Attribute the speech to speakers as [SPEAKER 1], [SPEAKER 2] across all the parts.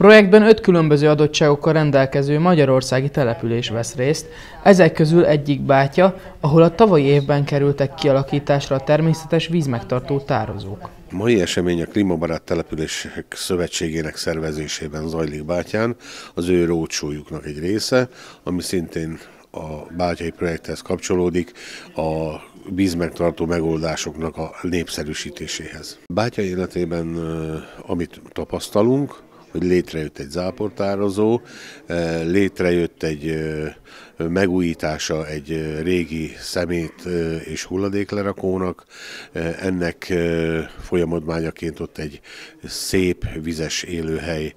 [SPEAKER 1] projektben öt különböző adottságokkal rendelkező magyarországi település vesz részt, ezek közül egyik bátya, ahol a tavalyi évben kerültek kialakításra a természetes vízmegtartó tározók. A
[SPEAKER 2] mai esemény a klimabarát Települések Szövetségének szervezésében zajlik Bátyán, az ő rócsójuknak egy része, ami szintén a bátyai projekthez kapcsolódik, a vízmegtartó megoldásoknak a népszerűsítéséhez. Bátya életében, amit tapasztalunk, hogy létrejött egy záportározó, eh, létrejött egy eh, megújítása egy eh, régi szemét és hulladéklerakónak. Ennek folyamodmányaként ott egy szép vizes élőhely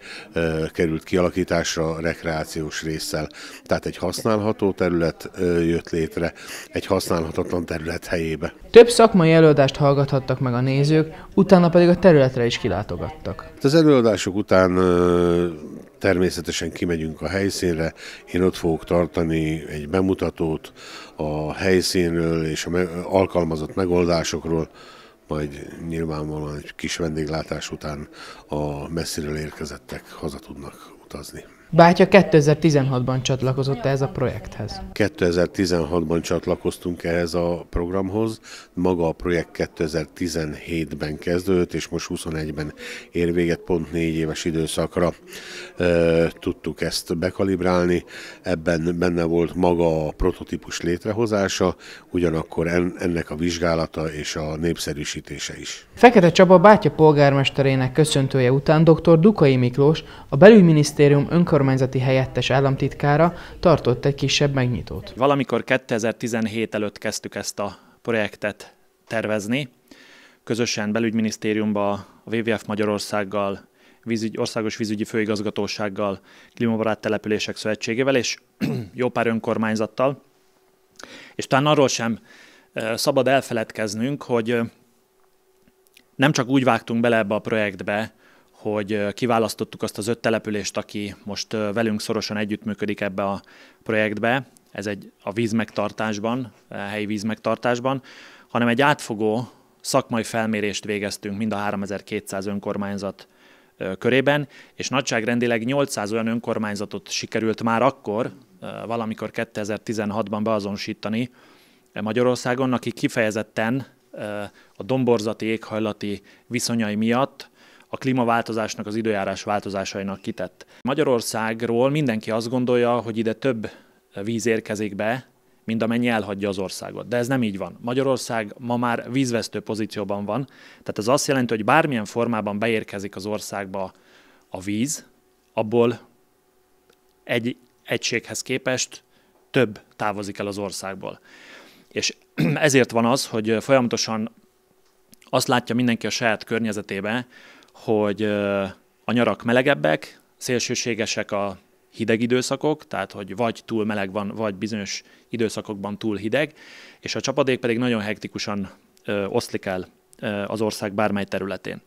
[SPEAKER 2] került kialakításra rekreációs résszel. Tehát egy használható terület jött létre egy használhatatlan terület helyébe.
[SPEAKER 1] Több szakmai előadást hallgathattak meg a nézők, utána pedig a területre is kilátogattak.
[SPEAKER 2] Hát az előadások után Természetesen kimegyünk a helyszínre, én ott fogok tartani egy bemutatót a helyszínről és a me alkalmazott megoldásokról, majd nyilvánvalóan egy kis vendéglátás után a messziről érkezettek haza tudnak utazni.
[SPEAKER 1] Bátya 2016-ban csatlakozott ehhez a projekthez.
[SPEAKER 2] 2016-ban csatlakoztunk ehhez a programhoz, maga a projekt 2017-ben kezdődött, és most 21-ben ér véget, pont négy éves időszakra e, tudtuk ezt bekalibrálni. Ebben benne volt maga a prototípus létrehozása, ugyanakkor en, ennek a vizsgálata és a népszerűsítése is.
[SPEAKER 1] Fekete Csaba bátya polgármesterének köszöntője után dr. Dukai Miklós, a belügyminisztérium önkormányzatának önkormányzati helyettes államtitkára tartott egy kisebb megnyitót.
[SPEAKER 3] Valamikor 2017 előtt kezdtük ezt a projektet tervezni, közösen belügyminisztériumban a WWF Magyarországgal, vízügy, Országos Vízügyi Főigazgatósággal, Klímabarát Települések Szövetségével és jó pár önkormányzattal. És talán arról sem szabad elfeledkeznünk, hogy nem csak úgy vágtunk bele ebbe a projektbe, hogy kiválasztottuk azt az öt települést, aki most velünk szorosan együttműködik ebbe a projektbe, ez egy a vízmegtartásban, a helyi vízmegtartásban, hanem egy átfogó szakmai felmérést végeztünk mind a 3200 önkormányzat körében, és nagyságrendileg 800 olyan önkormányzatot sikerült már akkor, valamikor 2016-ban beazonosítani Magyarországon, akik kifejezetten a domborzati éghajlati viszonyai miatt a klímaváltozásnak, az időjárás változásainak kitett. Magyarországról mindenki azt gondolja, hogy ide több víz érkezik be, mint amennyi elhagyja az országot. De ez nem így van. Magyarország ma már vízvesztő pozícióban van, tehát ez azt jelenti, hogy bármilyen formában beérkezik az országba a víz, abból egy egységhez képest több távozik el az országból. És ezért van az, hogy folyamatosan azt látja mindenki a saját környezetében, hogy a nyarak melegebbek, szélsőségesek a hideg időszakok, tehát hogy vagy túl meleg van, vagy bizonyos időszakokban túl hideg, és a csapadék pedig nagyon hektikusan oszlik el az ország bármely területén.